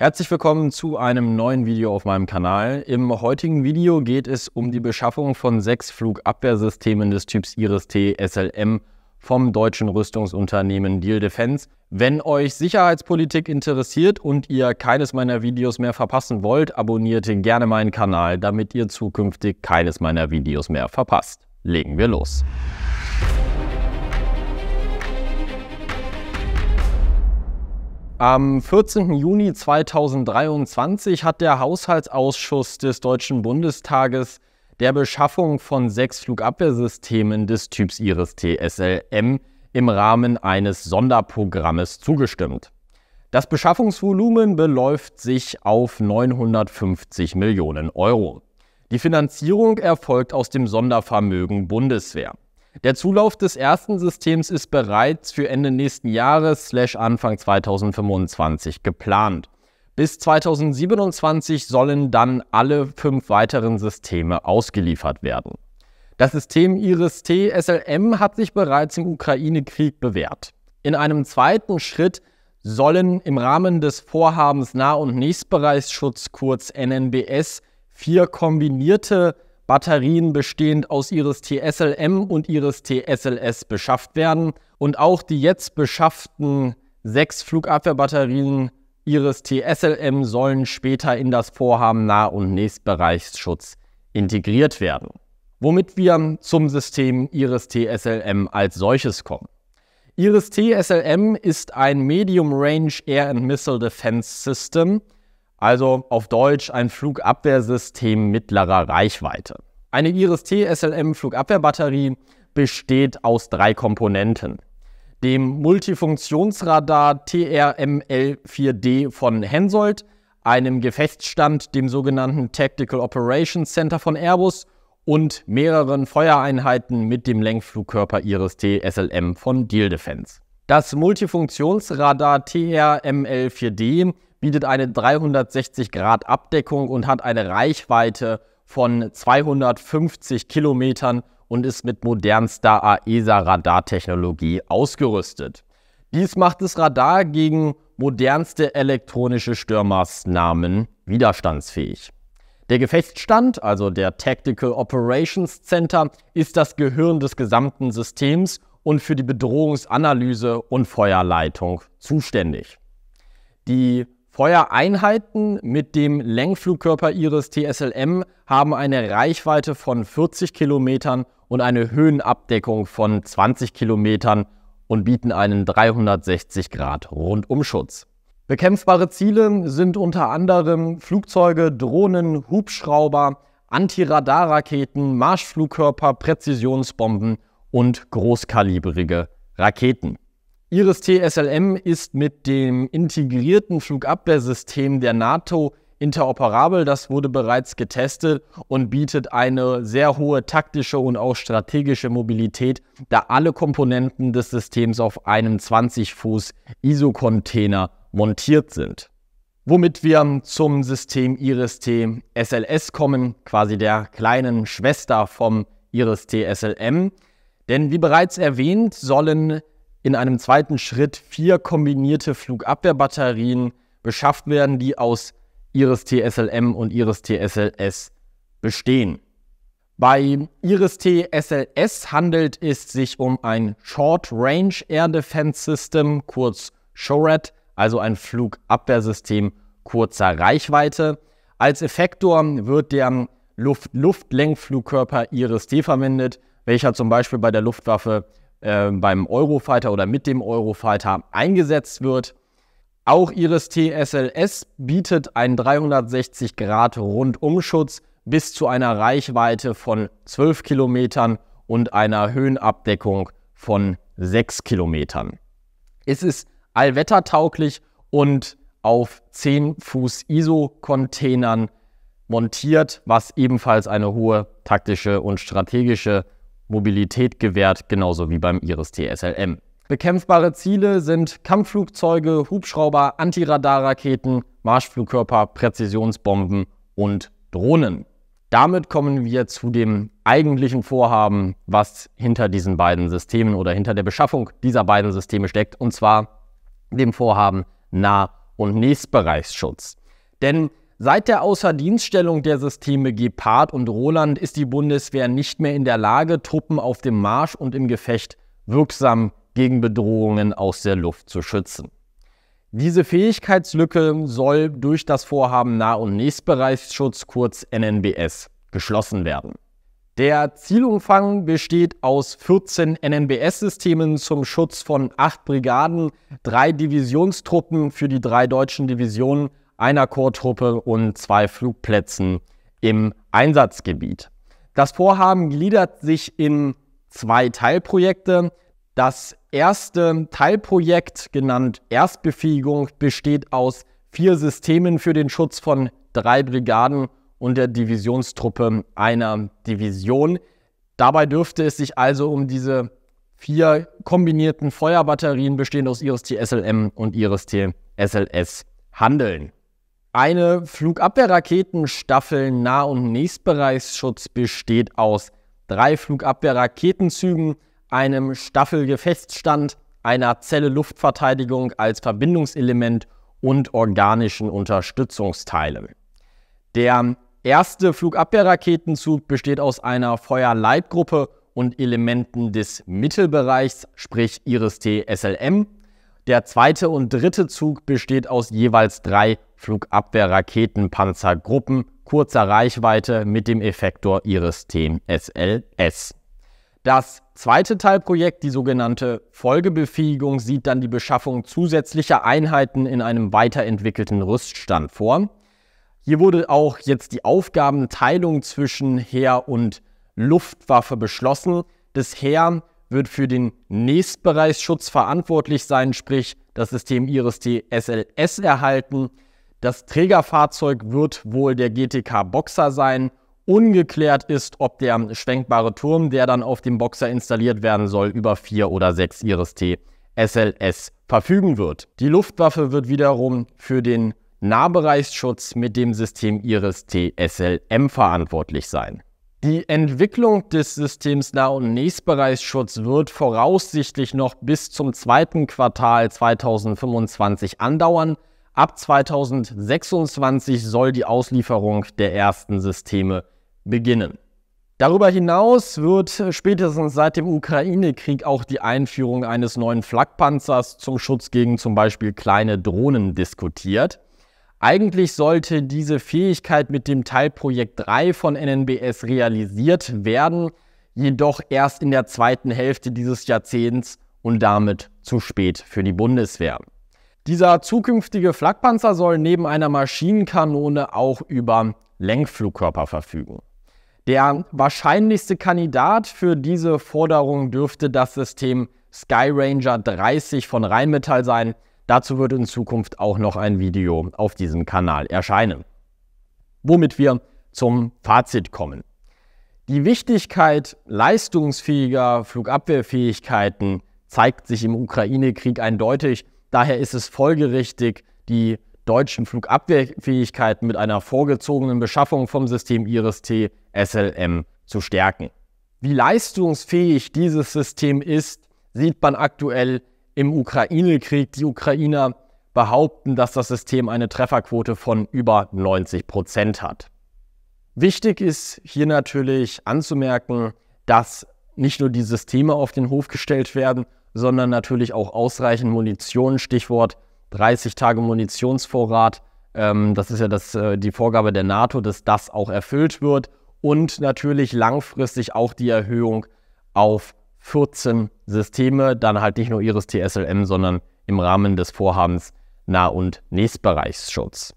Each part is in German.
Herzlich willkommen zu einem neuen Video auf meinem Kanal. Im heutigen Video geht es um die Beschaffung von sechs Flugabwehrsystemen des Typs IRIS-T SLM vom deutschen Rüstungsunternehmen Deal Defense. Wenn euch Sicherheitspolitik interessiert und ihr keines meiner Videos mehr verpassen wollt, abonniert gerne meinen Kanal, damit ihr zukünftig keines meiner Videos mehr verpasst. Legen wir los. Am 14. Juni 2023 hat der Haushaltsausschuss des Deutschen Bundestages der Beschaffung von sechs Flugabwehrsystemen des Typs Iris TSLM im Rahmen eines Sonderprogrammes zugestimmt. Das Beschaffungsvolumen beläuft sich auf 950 Millionen Euro. Die Finanzierung erfolgt aus dem Sondervermögen Bundeswehr. Der Zulauf des ersten Systems ist bereits für Ende nächsten Jahres slash Anfang 2025 geplant. Bis 2027 sollen dann alle fünf weiteren Systeme ausgeliefert werden. Das System IRIS-T SLM hat sich bereits im Ukraine-Krieg bewährt. In einem zweiten Schritt sollen im Rahmen des Vorhabens Nah- und Nächstbereichsschutz kurz NNBS vier kombinierte Batterien bestehend aus ihres TSLM und ihres TSLS beschafft werden und auch die jetzt beschafften sechs Flugabwehrbatterien ihres TSLM sollen später in das Vorhaben Nah- und Nächstbereichsschutz integriert werden. Womit wir zum System ihres TSLM als solches kommen. Iris TSLM ist ein Medium Range Air and Missile Defense System, also auf Deutsch ein Flugabwehrsystem mittlerer Reichweite. Eine Iris-T SLM Flugabwehrbatterie besteht aus drei Komponenten. Dem Multifunktionsradar TRML-4D von Hensoldt, einem Gefechtsstand, dem sogenannten Tactical Operations Center von Airbus und mehreren Feuereinheiten mit dem Lenkflugkörper Iris-T SLM von Deal Defense. Das Multifunktionsradar TRML-4D bietet eine 360-Grad-Abdeckung und hat eine Reichweite von 250 Kilometern und ist mit modernster AESA-Radartechnologie ausgerüstet. Dies macht das Radar gegen modernste elektronische Störmaßnahmen widerstandsfähig. Der Gefechtsstand, also der Tactical Operations Center, ist das Gehirn des gesamten Systems und für die Bedrohungsanalyse und Feuerleitung zuständig. Die Feuereinheiten mit dem Lenkflugkörper ihres TSLM haben eine Reichweite von 40 Kilometern und eine Höhenabdeckung von 20 Kilometern und bieten einen 360-Grad-Rundumschutz. Bekämpfbare Ziele sind unter anderem Flugzeuge, Drohnen, Hubschrauber, Antiradarraketen, Marschflugkörper, Präzisionsbomben und großkalibrige Raketen. Iris TSLM ist mit dem integrierten Flugabwehrsystem der NATO interoperabel. Das wurde bereits getestet und bietet eine sehr hohe taktische und auch strategische Mobilität, da alle Komponenten des Systems auf einem 20 Fuß ISO-Container montiert sind. Womit wir zum System IRIS-T SLS kommen, quasi der kleinen Schwester vom IRIS-T SLM. Denn wie bereits erwähnt, sollen in einem zweiten Schritt vier kombinierte Flugabwehrbatterien beschafft werden, die aus Iris TSLM und Iris TSLS bestehen. Bei Iris TSLS handelt es sich um ein Short Range Air Defense System, kurz SHORAD, also ein Flugabwehrsystem kurzer Reichweite. Als Effektor wird der Luft-Luft-Lenkflugkörper Iris T verwendet, welcher zum Beispiel bei der Luftwaffe ähm, beim Eurofighter oder mit dem Eurofighter eingesetzt wird. Auch Iris TSLS bietet einen 360-Grad-Rundumschutz bis zu einer Reichweite von 12 Kilometern und einer Höhenabdeckung von 6 Kilometern. Es ist allwettertauglich und auf 10 Fuß ISO-Containern montiert, was ebenfalls eine hohe taktische und strategische Mobilität gewährt, genauso wie beim Iris TSLM. Bekämpfbare Ziele sind Kampfflugzeuge, Hubschrauber, Antiradarraketen, Marschflugkörper, Präzisionsbomben und Drohnen. Damit kommen wir zu dem eigentlichen Vorhaben, was hinter diesen beiden Systemen oder hinter der Beschaffung dieser beiden Systeme steckt, und zwar dem Vorhaben Nah- und Nächstbereichsschutz. Denn Seit der Außerdienststellung der Systeme Gepard und Roland ist die Bundeswehr nicht mehr in der Lage, Truppen auf dem Marsch und im Gefecht wirksam gegen Bedrohungen aus der Luft zu schützen. Diese Fähigkeitslücke soll durch das Vorhaben Nah- und Nächstbereichsschutz kurz NNBS geschlossen werden. Der Zielumfang besteht aus 14 NNBS-Systemen zum Schutz von acht Brigaden, drei Divisionstruppen für die drei deutschen Divisionen einer Chortruppe und zwei Flugplätzen im Einsatzgebiet. Das Vorhaben gliedert sich in zwei Teilprojekte. Das erste Teilprojekt, genannt Erstbefähigung, besteht aus vier Systemen für den Schutz von drei Brigaden und der Divisionstruppe einer Division. Dabei dürfte es sich also um diese vier kombinierten Feuerbatterien bestehend aus IRIS-T SLM und IRIS-T SLS handeln. Eine Flugabwehrraketenstaffel Nah- und Nächstbereichsschutz besteht aus drei Flugabwehrraketenzügen, einem Staffelgefechtsstand, einer Zelle Luftverteidigung als Verbindungselement und organischen Unterstützungsteilen. Der erste Flugabwehrraketenzug besteht aus einer Feuerleitgruppe und Elementen des Mittelbereichs, sprich IRIS-T SLM der zweite und dritte Zug besteht aus jeweils drei Flugabwehrraketenpanzergruppen kurzer Reichweite mit dem Effektor ihres Team SLS. Das zweite Teilprojekt, die sogenannte Folgebefähigung, sieht dann die Beschaffung zusätzlicher Einheiten in einem weiterentwickelten Rüststand vor. Hier wurde auch jetzt die Aufgabenteilung zwischen Heer und Luftwaffe beschlossen. Das Heer wird für den Nächstbereichsschutz verantwortlich sein, sprich das System IRIS-T SLS erhalten. Das Trägerfahrzeug wird wohl der GTK Boxer sein. Ungeklärt ist, ob der schwenkbare Turm, der dann auf dem Boxer installiert werden soll, über vier oder sechs IRIS-T SLS verfügen wird. Die Luftwaffe wird wiederum für den Nahbereichsschutz mit dem System IRIS-T SLM verantwortlich sein. Die Entwicklung des Systems Nah- und Nächstbereichsschutz wird voraussichtlich noch bis zum zweiten Quartal 2025 andauern. Ab 2026 soll die Auslieferung der ersten Systeme beginnen. Darüber hinaus wird spätestens seit dem Ukraine-Krieg auch die Einführung eines neuen Flakpanzers zum Schutz gegen zum Beispiel kleine Drohnen diskutiert. Eigentlich sollte diese Fähigkeit mit dem Teilprojekt 3 von NNBS realisiert werden, jedoch erst in der zweiten Hälfte dieses Jahrzehnts und damit zu spät für die Bundeswehr. Dieser zukünftige Flakpanzer soll neben einer Maschinenkanone auch über Lenkflugkörper verfügen. Der wahrscheinlichste Kandidat für diese Forderung dürfte das System Skyranger 30 von Rheinmetall sein, Dazu wird in Zukunft auch noch ein Video auf diesem Kanal erscheinen. Womit wir zum Fazit kommen. Die Wichtigkeit leistungsfähiger Flugabwehrfähigkeiten zeigt sich im Ukraine-Krieg eindeutig. Daher ist es folgerichtig, die deutschen Flugabwehrfähigkeiten mit einer vorgezogenen Beschaffung vom System IRIS-T SLM zu stärken. Wie leistungsfähig dieses System ist, sieht man aktuell im Ukraine-Krieg. Die Ukrainer behaupten, dass das System eine Trefferquote von über 90 Prozent hat. Wichtig ist hier natürlich anzumerken, dass nicht nur die Systeme auf den Hof gestellt werden, sondern natürlich auch ausreichend Munition, Stichwort 30 Tage Munitionsvorrat. Ähm, das ist ja das, äh, die Vorgabe der NATO, dass das auch erfüllt wird. Und natürlich langfristig auch die Erhöhung auf 14 Systeme, dann halt nicht nur ihres TSLM, sondern im Rahmen des Vorhabens Nah- und Nächstbereichsschutz.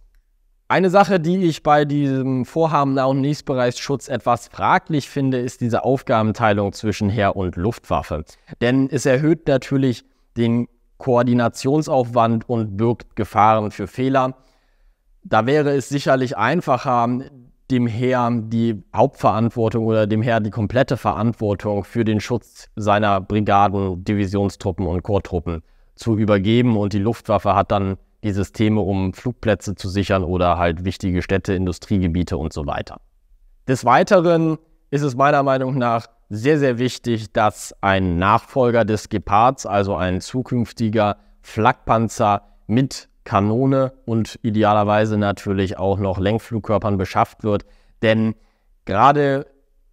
Eine Sache, die ich bei diesem Vorhaben Nah- und Nächstbereichsschutz etwas fraglich finde, ist diese Aufgabenteilung zwischen Heer und Luftwaffe. Denn es erhöht natürlich den Koordinationsaufwand und birgt Gefahren für Fehler. Da wäre es sicherlich einfacher, dem Herrn die Hauptverantwortung oder dem Herrn die komplette Verantwortung für den Schutz seiner Brigaden, Divisionstruppen und Korpstruppen zu übergeben. Und die Luftwaffe hat dann die Systeme, um Flugplätze zu sichern oder halt wichtige Städte, Industriegebiete und so weiter. Des Weiteren ist es meiner Meinung nach sehr, sehr wichtig, dass ein Nachfolger des Gepards, also ein zukünftiger Flakpanzer mit Kanone und idealerweise natürlich auch noch Lenkflugkörpern beschafft wird. Denn gerade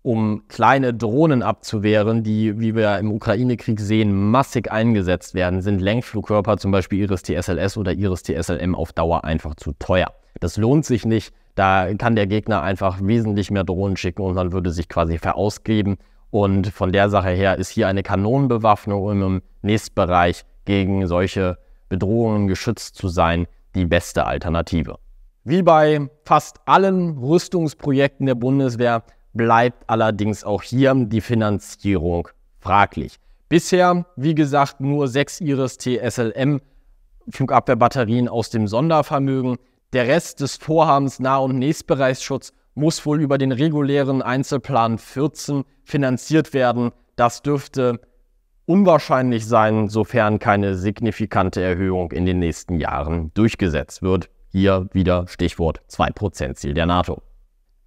um kleine Drohnen abzuwehren, die, wie wir im Ukraine-Krieg sehen, massig eingesetzt werden, sind Lenkflugkörper, zum Beispiel Iris TSLS oder Iris TSLM, auf Dauer einfach zu teuer. Das lohnt sich nicht. Da kann der Gegner einfach wesentlich mehr Drohnen schicken und man würde sich quasi verausgeben. Und von der Sache her ist hier eine Kanonenbewaffnung im Nistbereich gegen solche Bedrohungen geschützt zu sein, die beste Alternative. Wie bei fast allen Rüstungsprojekten der Bundeswehr bleibt allerdings auch hier die Finanzierung fraglich. Bisher, wie gesagt, nur sechs iris tslm SLM Flugabwehrbatterien aus dem Sondervermögen. Der Rest des Vorhabens Nah- und Nächstbereichsschutz muss wohl über den regulären Einzelplan 14 finanziert werden. Das dürfte unwahrscheinlich sein, sofern keine signifikante Erhöhung in den nächsten Jahren durchgesetzt wird. Hier wieder Stichwort 2%-Ziel der NATO.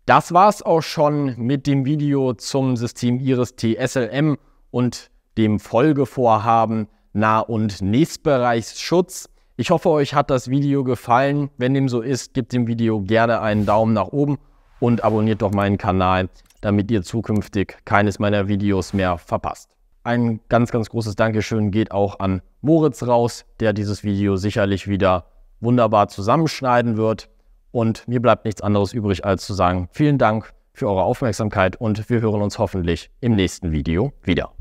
Das war's auch schon mit dem Video zum System IRIS-T SLM und dem Folgevorhaben Nah- und Nächstbereichsschutz. Ich hoffe, euch hat das Video gefallen. Wenn dem so ist, gebt dem Video gerne einen Daumen nach oben und abonniert doch meinen Kanal, damit ihr zukünftig keines meiner Videos mehr verpasst. Ein ganz, ganz großes Dankeschön geht auch an Moritz raus, der dieses Video sicherlich wieder wunderbar zusammenschneiden wird. Und mir bleibt nichts anderes übrig, als zu sagen, vielen Dank für eure Aufmerksamkeit und wir hören uns hoffentlich im nächsten Video wieder.